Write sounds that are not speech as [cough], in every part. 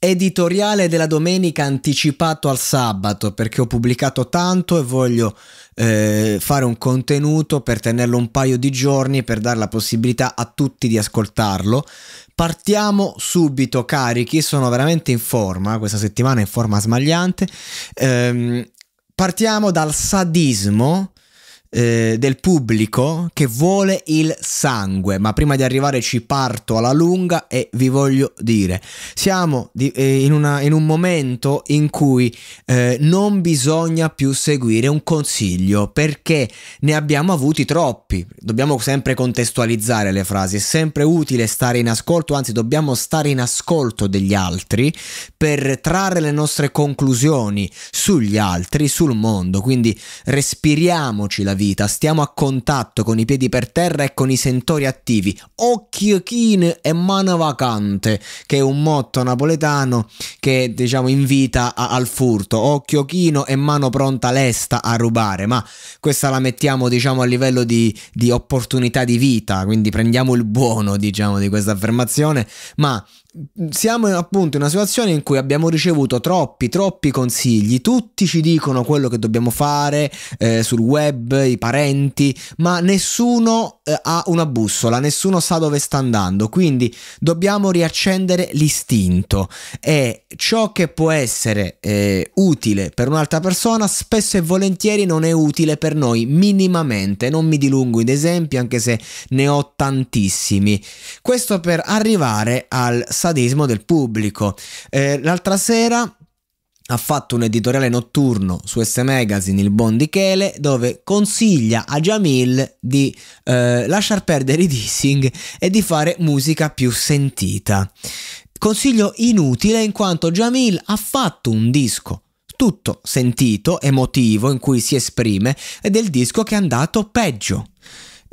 editoriale della domenica anticipato al sabato perché ho pubblicato tanto e voglio eh, fare un contenuto per tenerlo un paio di giorni per dare la possibilità a tutti di ascoltarlo. Partiamo subito carichi, sono veramente in forma, questa settimana in forma smagliante. Ehm, partiamo dal sadismo eh, del pubblico che vuole il sangue, ma prima di arrivare ci parto alla lunga e vi voglio dire, siamo di, eh, in, una, in, un momento in cui eh, non bisogna più seguire un consiglio perché ne abbiamo avuti troppi, dobbiamo sempre contestualizzare le frasi, è sempre utile stare in ascolto, anzi dobbiamo stare in ascolto degli altri per trarre le nostre conclusioni sugli altri, sul mondo, quindi respiriamoci la vita, stiamo a contatto con i piedi per terra e con i sentori attivi, occhio chine e mano vacante, che è un motto napoletano che diciamo invita a, al furto, occhio chino e mano pronta lesta a rubare, ma questa la mettiamo diciamo a livello di, di opportunità di vita, quindi prendiamo il buono diciamo di questa affermazione, ma siamo appunto in una situazione in cui abbiamo ricevuto troppi, troppi consigli, tutti ci dicono quello che dobbiamo fare eh, sul web, i parenti, ma nessuno eh, ha una bussola, nessuno sa dove sta andando, quindi dobbiamo riaccendere l'istinto e ciò che può essere eh, utile per un'altra persona spesso e volentieri non è utile per noi minimamente, non mi dilungo in esempi anche se ne ho tantissimi, questo per arrivare al sadismo del pubblico. Eh, l'altra sera ha fatto un editoriale notturno su S Magazine, il Bon di Chele, dove consiglia a Jamil di eh, lasciar perdere i dissing e di fare musica più sentita. Consiglio inutile in quanto Jamil ha fatto un disco tutto sentito, emotivo, in cui si esprime, ed è il disco che è andato peggio.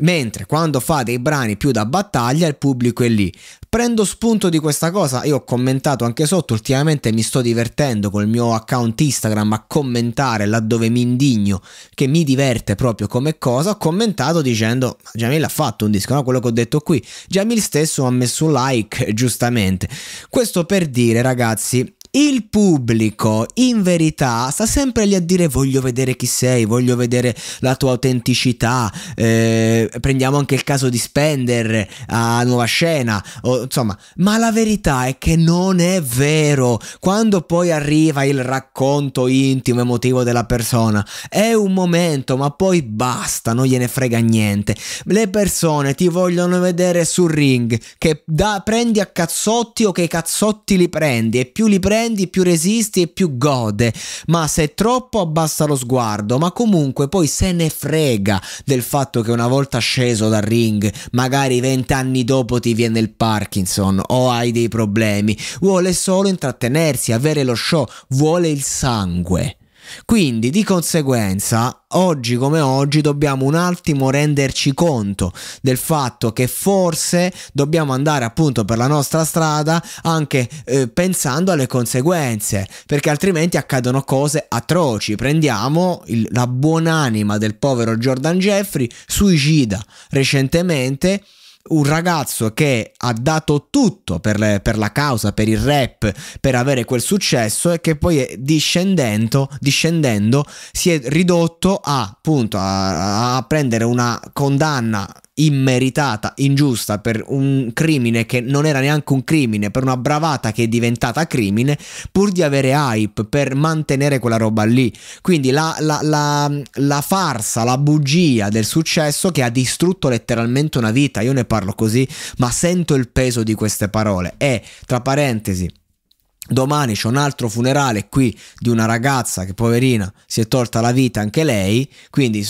Mentre quando fa dei brani più da battaglia il pubblico è lì. Prendo spunto di questa cosa, io ho commentato anche sotto, ultimamente mi sto divertendo col mio account Instagram a commentare laddove mi indigno, che mi diverte proprio come cosa, ho commentato dicendo Jamil ha fatto un disco, no? quello che ho detto qui, Jamil stesso ha messo un like giustamente. Questo per dire ragazzi il pubblico in verità sta sempre lì a dire voglio vedere chi sei, voglio vedere la tua autenticità, eh, prendiamo anche il caso di Spender a Nuova Scena, o, insomma, ma la verità è che non è vero. Quando poi arriva il racconto intimo, emotivo della persona, è un momento, ma poi basta, non gliene frega niente. Le persone ti vogliono vedere sul ring, che da, prendi a cazzotti o che i cazzotti li prendi, e più li prendi prendi, più resisti e più gode. Ma se è troppo abbassa lo sguardo, ma comunque poi se ne frega del fatto che una volta sceso dal ring, magari vent'anni dopo ti viene il Parkinson o hai dei problemi. Vuole solo intrattenersi, avere lo show, vuole il sangue. Quindi di conseguenza, oggi come oggi dobbiamo un attimo renderci conto del fatto che forse dobbiamo andare appunto per la nostra strada anche eh, pensando alle conseguenze, perché altrimenti accadono cose atroci. Prendiamo il, la buonanima del povero Jordan Jeffrey, suicida recentemente un ragazzo che ha dato tutto per, le, per, la causa, per il rap, per avere quel successo e che poi discendendo, discendendo si è ridotto a, appunto, a, a prendere una condanna immeritata, ingiusta per un crimine che non era neanche un crimine, per una bravata che è diventata crimine, pur di avere hype, per mantenere quella roba lì. Quindi la, la, la, la farsa, la bugia del successo che ha distrutto letteralmente una vita. Io ne parlo parlo così, ma sento il peso di queste parole. E, tra parentesi, Domani c'è un altro funerale qui di una ragazza che poverina si è tolta la vita anche lei, quindi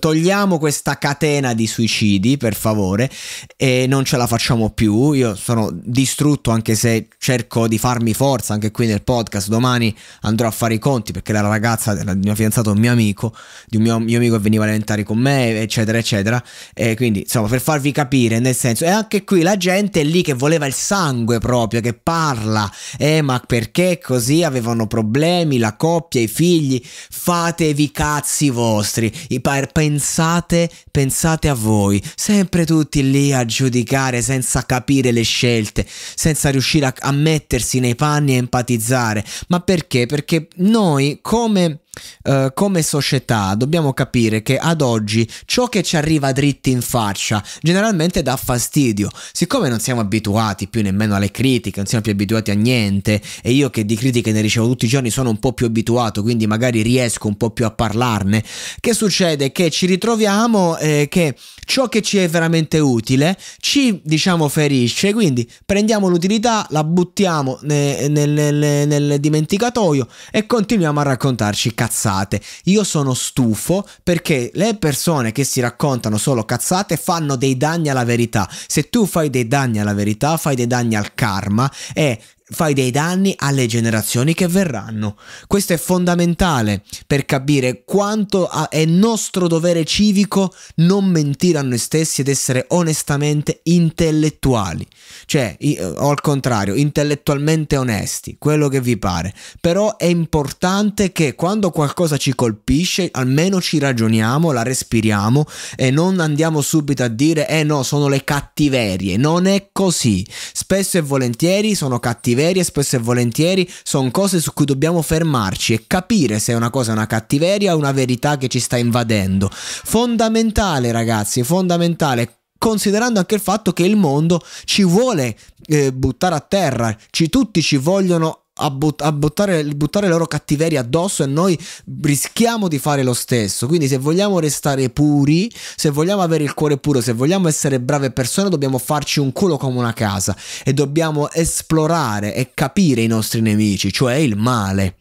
togliamo questa catena di suicidi per favore e non ce la facciamo più io sono distrutto anche se cerco di farmi forza anche qui nel podcast domani andrò a fare i conti perché la ragazza del mio fidanzato è un mio amico di un mio, mio amico che veniva elementari con me eccetera eccetera e quindi insomma per farvi capire nel senso e anche qui la gente è lì che voleva il sangue proprio che parla eh ma perché così avevano problemi la coppia i figli fatevi cazzi vostri pensate, pensate a voi, sempre tutti lì a giudicare senza capire le scelte, senza riuscire a, a mettersi nei panni e empatizzare. Ma perché? Perché noi come eh, come società dobbiamo capire che ad oggi ciò che ci arriva dritti in faccia generalmente dà fastidio. Siccome non siamo abituati più nemmeno alle critiche, non siamo più abituati a niente e io che di critiche ne ricevo tutti i giorni sono un po' più abituato, quindi magari riesco un po' più a parlarne, che succede? Che ci ritroviamo eh, che ciò che ci è veramente utile ci diciamo ferisce, quindi prendiamo l'utilità, la buttiamo nel, nel, nel, nel dimenticatoio e continuiamo a raccontarci cazzo cazzate. Io sono stufo perché le persone che si raccontano solo cazzate fanno dei danni alla verità. Se tu fai dei danni alla verità, fai dei danni al karma e fai dei danni alle generazioni che verranno. Questo è fondamentale per capire quanto è nostro dovere civico non mentire a noi stessi ed essere onestamente intellettuali, cioè eh, o al contrario, intellettualmente onesti, quello che vi pare. Però è importante che quando qualcosa ci colpisce, almeno ci ragioniamo, la respiriamo e non andiamo subito a dire "eh no, sono le cattiverie". Non è così. Spesso e volentieri sono cattiverie cattiverie spesso e volentieri sono cose su cui dobbiamo fermarci e capire se è una cosa una cattiveria o una verità che ci sta invadendo. Fondamentale ragazzi, fondamentale considerando anche il fatto che il mondo ci vuole eh, buttare a terra, ci, tutti ci vogliono a, but- a buttare, buttare le loro cattiverie addosso e noi rischiamo di fare lo stesso. Quindi, se vogliamo restare puri, se vogliamo avere il cuore puro, se vogliamo essere brave persone, dobbiamo farci un culo come una casa e dobbiamo esplorare e capire i nostri nemici, cioè il male.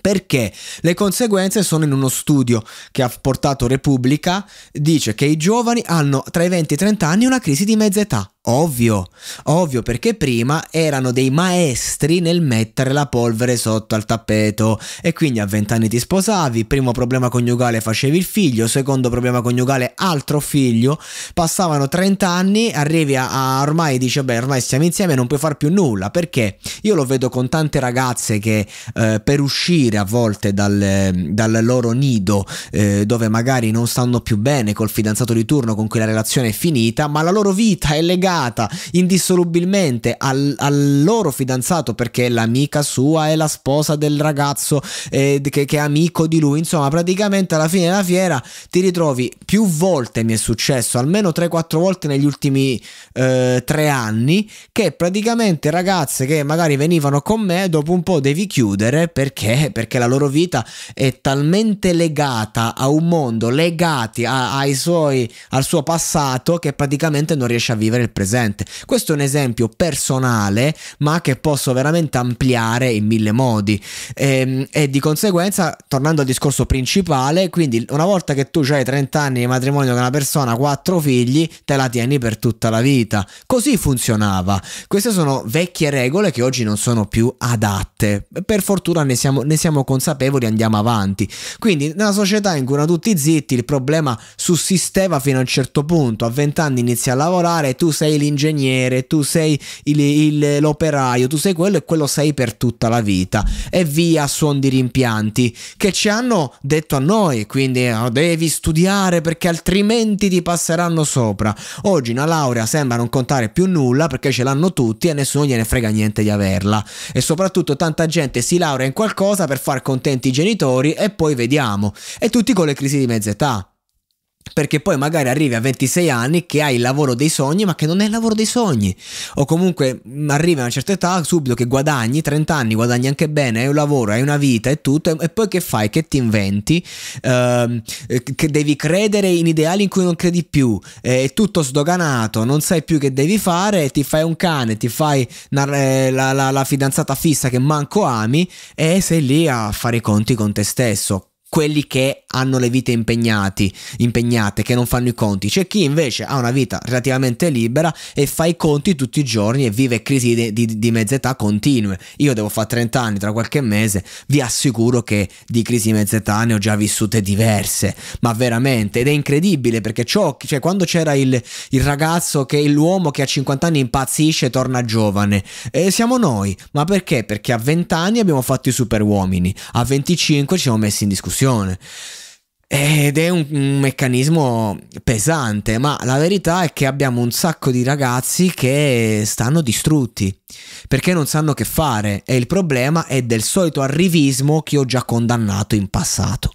Perché le conseguenze sono in uno studio che ha portato Repubblica, dice che i giovani hanno tra i 20 e i 30 anni una crisi di mezza età. Ovvio, ovvio perché prima erano dei maestri nel mettere la polvere sotto al tappeto e quindi a vent'anni ti sposavi, primo problema coniugale facevi il figlio, secondo problema coniugale altro figlio, passavano 30 anni, arrivi a, a ormai dici beh ormai stiamo insieme non puoi far più nulla perché io lo vedo con tante ragazze che eh, per uscire a volte dal, dal loro nido eh, dove magari non stanno più bene col fidanzato di turno con cui la relazione è finita ma la loro vita è legata legata indissolubilmente al, al loro fidanzato perché l'amica sua è la sposa del ragazzo eh, che, che, è amico di lui, insomma praticamente alla fine della fiera ti ritrovi più volte mi è successo, almeno 3-4 volte negli ultimi eh, 3 anni, che praticamente ragazze che magari venivano con me dopo un po' devi chiudere perché, perché la loro vita è talmente legata a un mondo, legati a, ai suoi, al suo passato che praticamente non riesce a vivere il presente presente. Questo è un esempio personale, ma che posso veramente ampliare in mille modi. E, ehm, e di conseguenza, tornando al discorso principale, quindi una volta che tu hai 30 anni di matrimonio con una persona, 4 figli, te la tieni per tutta la vita. Così funzionava. Queste sono vecchie regole che oggi non sono più adatte. Per fortuna ne siamo, ne siamo consapevoli, andiamo avanti. Quindi, nella società in cui erano tutti zitti, il problema sussisteva fino a un certo punto. A 20 anni inizi a lavorare, tu sei sei l'ingegnere, tu sei il, il, l'operaio, tu sei quello e quello sei per tutta la vita. E via suon di rimpianti che ci hanno detto a noi, quindi oh, devi studiare perché altrimenti ti passeranno sopra. Oggi una laurea sembra non contare più nulla perché ce l'hanno tutti e nessuno gliene frega niente di averla. E soprattutto tanta gente si laurea in qualcosa per far contenti i genitori e poi vediamo. E tutti con le crisi di mezza età perché poi magari arrivi a 26 anni che hai il lavoro dei sogni ma che non è il lavoro dei sogni o comunque mm, arrivi a una certa età subito che guadagni 30 anni guadagni anche bene hai un lavoro hai una vita e tutto e poi che fai che ti inventi ehm, eh, che devi credere in ideali in cui non credi più eh, è tutto sdoganato non sai più che devi fare ti fai un cane ti fai una, eh, la, la, la fidanzata fissa che manco ami e sei lì a fare i conti con te stesso quelli che hanno le vite impegnati, impegnate, che non fanno i conti. C'è chi invece ha una vita relativamente libera e fa i conti tutti i giorni e vive crisi di, di, di mezza continue. Io devo fare 30 anni tra qualche mese, vi assicuro che di crisi di mezza ne ho già vissute diverse, ma veramente, ed è incredibile perché ciò, cioè quando c'era il, il ragazzo che l'uomo che a 50 anni impazzisce e torna giovane, eh, siamo noi, ma perché? Perché a 20 anni abbiamo fatto i super uomini, a 25 ci siamo messi in discussione situazione. Ed è un, un, meccanismo pesante, ma la verità è che abbiamo un sacco di ragazzi che stanno distrutti perché non sanno che fare e il problema è del solito arrivismo che ho già condannato in passato.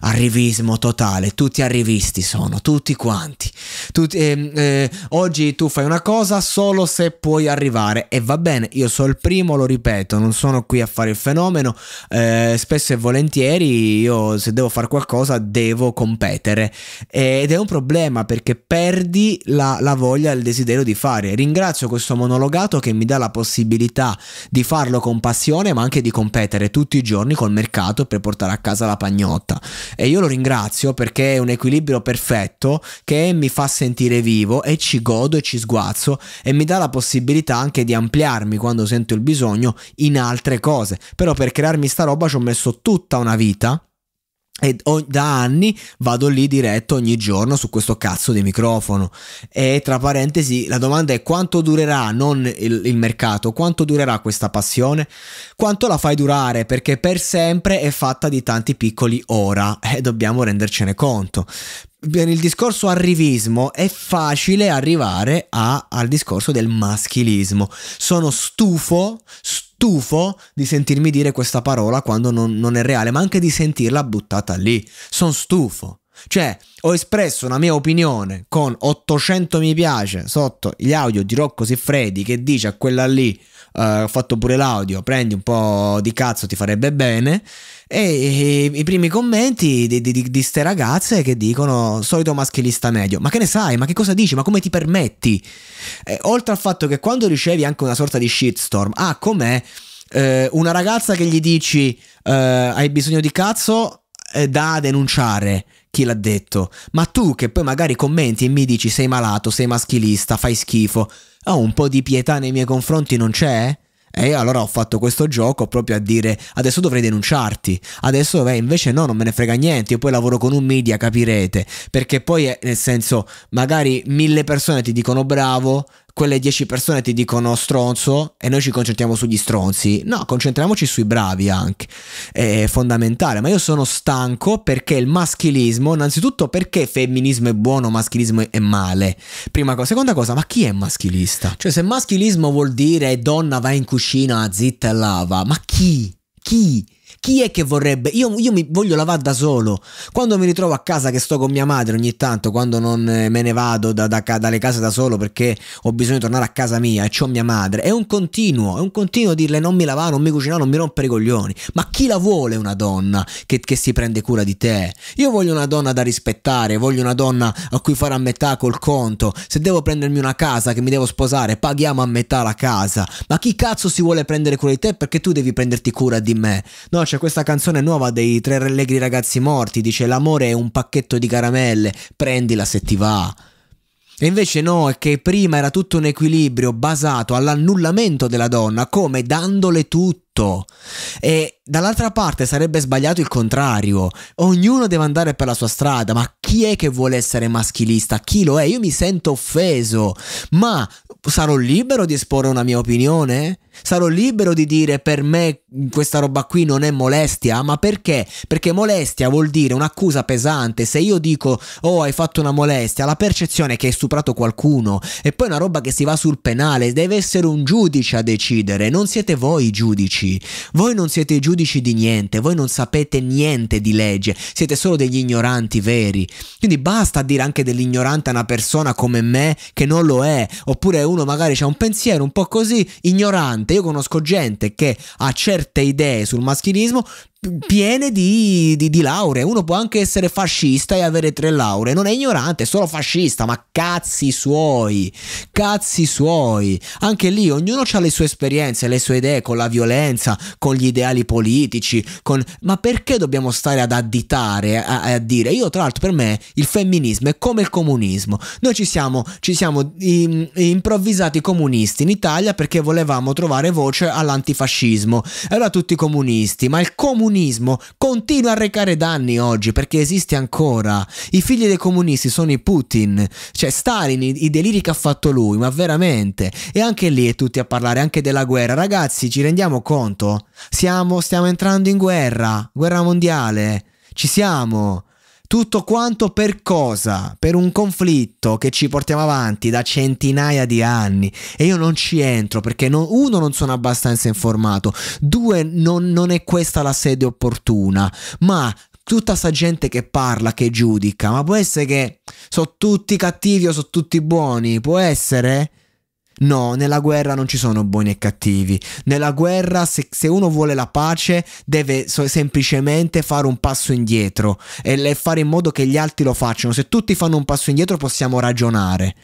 Arrivismo totale, tutti arrivisti sono, tutti quanti. Tutti, eh, eh, oggi tu fai una cosa solo se puoi arrivare e va bene, io sono il primo, lo ripeto, non sono qui a fare il fenomeno, eh, spesso e volentieri io se devo fare qualcosa devo competere. Ed è un problema perché perdi la, la voglia e il desiderio di fare. Ringrazio questo monologato che mi dà la possibilità di farlo con passione, ma anche di competere tutti i giorni col mercato per portare a casa la pagnotta. E io lo ringrazio perché è un equilibrio perfetto che mi fa sentire vivo e ci godo e ci sguazzo e mi dà la possibilità anche di ampliarmi quando sento il bisogno in altre cose. Però per crearmi sta roba ci ho messo tutta una vita e da anni vado lì diretto ogni giorno su questo cazzo di microfono. E tra parentesi, la domanda è quanto durerà, non il, il, mercato, quanto durerà questa passione? Quanto la fai durare? Perché per sempre è fatta di tanti piccoli ora [laughs] e dobbiamo rendercene conto. Per il discorso arrivismo è facile arrivare a, al discorso del maschilismo. Sono stufo, stufo stufo di sentirmi dire questa parola quando non, non è reale, ma anche di sentirla buttata lì. Sono stufo. Cioè, ho espresso una mia opinione con 800 mi piace sotto gli audio di Rocco Siffredi che dice a quella lì eh, ho fatto pure l'audio, prendi un po' di cazzo, ti farebbe bene. E, e i primi commenti di, di, di, di, ste ragazze che dicono solito maschilista medio, ma che ne sai, ma che cosa dici, ma come ti permetti? Eh, oltre al fatto che quando ricevi anche una sorta di shitstorm, ah com'è? Eh, una ragazza che gli dici eh, hai bisogno di cazzo eh, da denunciare chi l'ha detto, ma tu che poi magari commenti e mi dici sei malato, sei maschilista, fai schifo, oh, un po' di pietà nei miei confronti non c'è? E eh, allora ho fatto questo gioco proprio a dire adesso dovrei denunciarti, adesso beh, invece no, non me ne frega niente, io poi lavoro con un media, capirete, perché poi nel senso magari mille persone ti dicono bravo, quelle 10 persone ti dicono stronzo e noi ci concentriamo sugli stronzi. No, concentriamoci sui bravi anche. È fondamentale, ma io sono stanco perché il maschilismo, innanzitutto perché femminismo è buono, maschilismo è male. Prima cosa, seconda cosa, ma chi è maschilista? Cioè se maschilismo vuol dire donna va in cucina, zitta e lava, ma chi? Chi? Chi è che vorrebbe? Io, io, mi voglio lavare da solo. Quando mi ritrovo a casa che sto con mia madre ogni tanto, quando non eh, me ne vado da, da, dalle case da solo perché ho bisogno di tornare a casa mia e ho mia madre, è un continuo, è un continuo dirle non mi lavare, non mi cucinare, non mi rompere i coglioni. Ma chi la vuole una donna che, che si prende cura di te? Io voglio una donna da rispettare, voglio una donna a cui fare a metà col conto. Se devo prendermi una casa che mi devo sposare, paghiamo a metà la casa. Ma chi cazzo si vuole prendere cura di te perché tu devi prenderti cura di me? No, c'è c'è questa canzone nuova dei Tre Allegri Ragazzi Morti, dice l'amore è un pacchetto di caramelle, prendila se ti va. E invece no, è che prima era tutto un equilibrio basato all'annullamento della donna, come dandole tutte tutto. E dall'altra parte sarebbe sbagliato il contrario. Ognuno deve andare per la sua strada, ma chi è che vuole essere maschilista? Chi lo è? Io mi sento offeso, ma sarò libero di esporre una mia opinione? Sarò libero di dire per me questa roba qui non è molestia, ma perché? Perché molestia vuol dire un'accusa pesante. Se io dico "Oh, hai fatto una molestia", la percezione è che hai stuprato qualcuno e poi una roba che si va sul penale, deve essere un giudice a decidere, non siete voi i giudici giudici. Voi non siete giudici di niente, voi non sapete niente di legge, siete solo degli ignoranti veri. Quindi basta dire anche dell'ignorante a una persona come me che non lo è, oppure uno magari ha un pensiero un po' così ignorante. Io conosco gente che ha certe idee sul maschilismo, piene di, di, di, lauree. Uno può anche essere fascista e avere tre lauree. Non è ignorante, è solo fascista, ma cazzi suoi. Cazzi suoi. Anche lì ognuno ha le sue esperienze, le sue idee con la violenza, con gli ideali politici. Con... Ma perché dobbiamo stare ad additare, a, a dire? Io, tra l'altro, per me il femminismo è come il comunismo. Noi ci siamo, ci siamo in, improvvisati comunisti in Italia perché volevamo trovare voce all'antifascismo. E allora tutti comunisti, ma il comunismo comunismo continua a recare danni oggi perché esiste ancora. I figli dei comunisti sono i Putin, cioè Stalin, i, i deliri che ha fatto lui, ma veramente. E anche lì è tutti a parlare anche della guerra. Ragazzi, ci rendiamo conto? Siamo, stiamo entrando in guerra, guerra mondiale. Ci siamo. Tutto quanto per cosa? Per un conflitto che ci portiamo avanti da centinaia di anni e io non ci entro perché non, uno non sono abbastanza informato, due non, non è questa la sede opportuna, ma tutta sta gente che parla, che giudica, ma può essere che sono tutti cattivi o sono tutti buoni, può essere? No, nella guerra non ci sono buoni e cattivi. Nella guerra, se, se uno vuole la pace, deve so- semplicemente fare un passo indietro e fare in modo che gli altri lo facciano. Se tutti fanno un passo indietro, possiamo ragionare.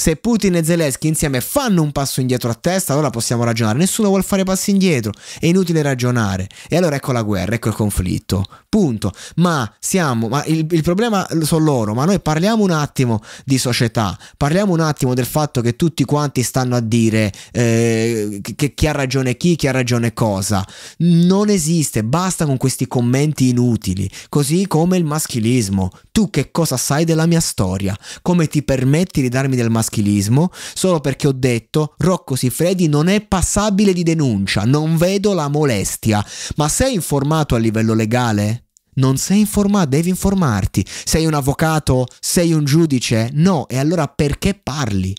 Se Putin e Zelensky insieme fanno un passo indietro a testa, allora possiamo ragionare. Nessuno vuole fare passi indietro, è inutile ragionare. E allora ecco la guerra, ecco il conflitto. Punto. Ma siamo, ma il, il problema sono loro, ma noi parliamo un attimo di società, parliamo un attimo del fatto che tutti quanti stanno a dire eh, che chi ha ragione chi, chi ha ragione cosa. Non esiste, basta con questi commenti inutili, così come il maschilismo. Tu che cosa sai della mia storia? Come ti permetti di darmi del maschilismo? maschilismo solo perché ho detto Rocco Siffredi non è passabile di denuncia, non vedo la molestia. Ma sei informato a livello legale? Non sei informato, devi informarti. Sei un avvocato? Sei un giudice? No, e allora perché parli?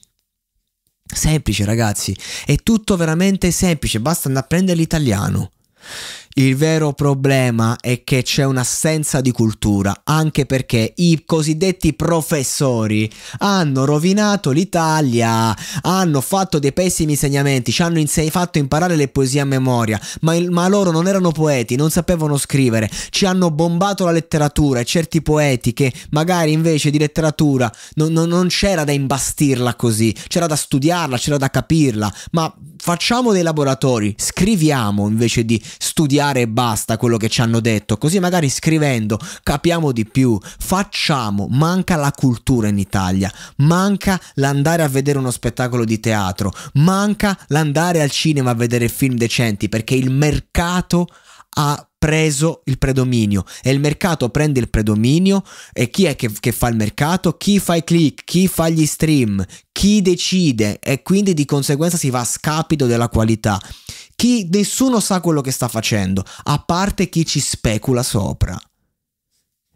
Semplice ragazzi, è tutto veramente semplice, basta andare a prendere l'italiano. Il vero problema è che c'è un'assenza di cultura, anche perché i cosiddetti professori hanno rovinato l'Italia, hanno fatto dei pessimi insegnamenti, ci hanno inse fatto imparare le poesie a memoria, ma, ma loro non erano poeti, non sapevano scrivere, ci hanno bombato la letteratura e certi poeti che magari invece di letteratura non, non, non c'era da imbastirla così, c'era da studiarla, c'era da capirla, ma facciamo dei laboratori, scriviamo invece di studiare copiare e basta quello che ci hanno detto, così magari scrivendo capiamo di più, facciamo, manca la cultura in Italia, manca l'andare a vedere uno spettacolo di teatro, manca l'andare al cinema a vedere film decenti perché il mercato ha preso il predominio e il mercato prende il predominio e chi è che, che, fa il mercato? Chi fa i click, chi fa gli stream, chi decide e quindi di conseguenza si va a scapito della qualità chi nessuno sa quello che sta facendo, a parte chi ci specula sopra.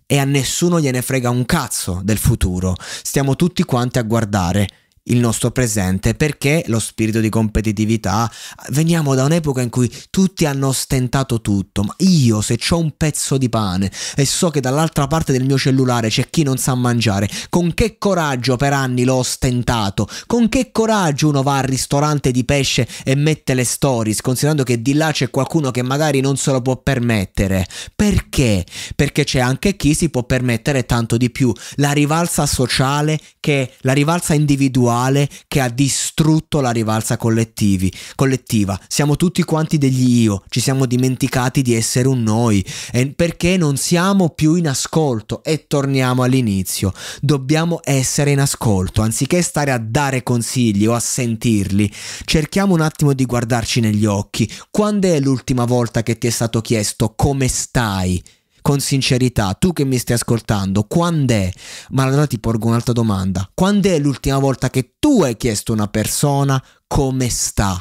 E a nessuno gliene frega un cazzo del futuro. Stiamo tutti quanti a guardare il nostro presente perché lo spirito di competitività veniamo da un'epoca in cui tutti hanno ostentato tutto ma io se ho un pezzo di pane e so che dall'altra parte del mio cellulare c'è chi non sa mangiare con che coraggio per anni l'ho ostentato con che coraggio uno va al ristorante di pesce e mette le stories considerando che di là c'è qualcuno che magari non se lo può permettere perché? perché c'è anche chi si può permettere tanto di più la rivalsa sociale che la rivalsa individuale individuale che ha distrutto la rivalsa collettivi, collettiva. Siamo tutti quanti degli io, ci siamo dimenticati di essere un noi e perché non siamo più in ascolto e torniamo all'inizio. Dobbiamo essere in ascolto, anziché stare a dare consigli o a sentirli. Cerchiamo un attimo di guardarci negli occhi. Quando è l'ultima volta che ti è stato chiesto come stai? con sincerità, tu che mi stai ascoltando, quando è, ma allora ti porgo un'altra domanda, quando è l'ultima volta che tu hai chiesto a una persona come sta?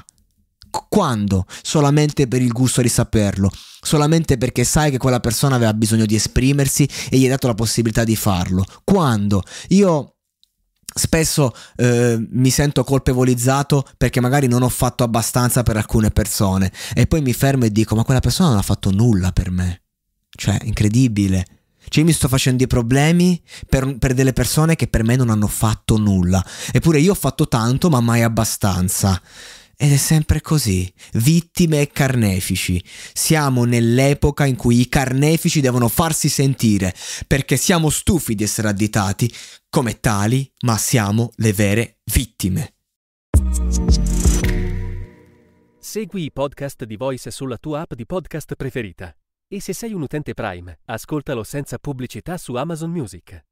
Quando? Solamente per il gusto di saperlo, solamente perché sai che quella persona aveva bisogno di esprimersi e gli hai dato la possibilità di farlo. Quando? Io spesso eh, mi sento colpevolizzato perché magari non ho fatto abbastanza per alcune persone e poi mi fermo e dico ma quella persona non ha fatto nulla per me cioè, incredibile. Cioè, io mi sto facendo dei problemi per, per, delle persone che per me non hanno fatto nulla. Eppure io ho fatto tanto, ma mai abbastanza. Ed è sempre così. Vittime e carnefici. Siamo nell'epoca in cui i carnefici devono farsi sentire, perché siamo stufi di essere additati come tali, ma siamo le vere vittime. Segui i podcast di Voice sulla tua app di podcast preferita. E se sei un utente Prime, ascoltalo senza pubblicità su Amazon Music.